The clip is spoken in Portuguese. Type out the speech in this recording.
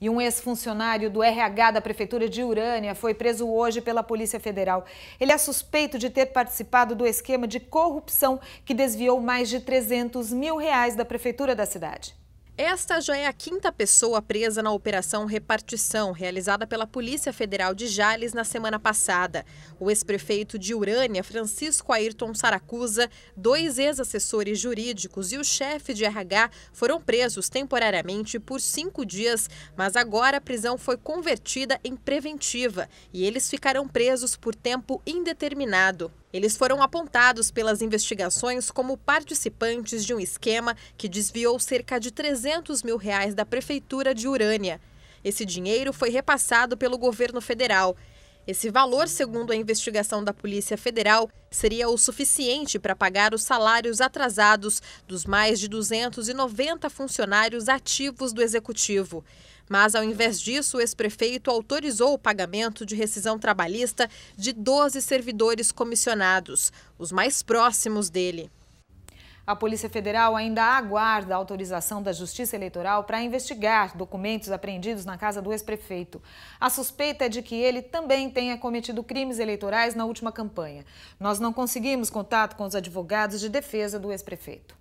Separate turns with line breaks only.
E um ex-funcionário do RH da Prefeitura de Urânia foi preso hoje pela Polícia Federal. Ele é suspeito de ter participado do esquema de corrupção que desviou mais de
300 mil reais da Prefeitura da cidade. Esta já é a quinta pessoa presa na Operação Repartição, realizada pela Polícia Federal de Jales na semana passada. O ex-prefeito de Urânia, Francisco Ayrton Saracusa, dois ex-assessores jurídicos e o chefe de RH foram presos temporariamente por cinco dias, mas agora a prisão foi convertida em preventiva e eles ficarão presos por tempo indeterminado. Eles foram apontados pelas investigações como participantes de um esquema que desviou cerca de 300 mil reais da prefeitura de Urânia. Esse dinheiro foi repassado pelo governo federal esse valor, segundo a investigação da Polícia Federal, seria o suficiente para pagar os salários atrasados dos mais de 290 funcionários ativos do Executivo. Mas, ao invés disso, o ex-prefeito autorizou o pagamento de rescisão trabalhista de 12 servidores comissionados, os mais próximos dele. A Polícia
Federal ainda aguarda a autorização da Justiça Eleitoral para investigar documentos apreendidos na casa do ex-prefeito. A suspeita é de que ele também tenha cometido crimes eleitorais na última campanha. Nós não conseguimos contato com os advogados de defesa do ex-prefeito.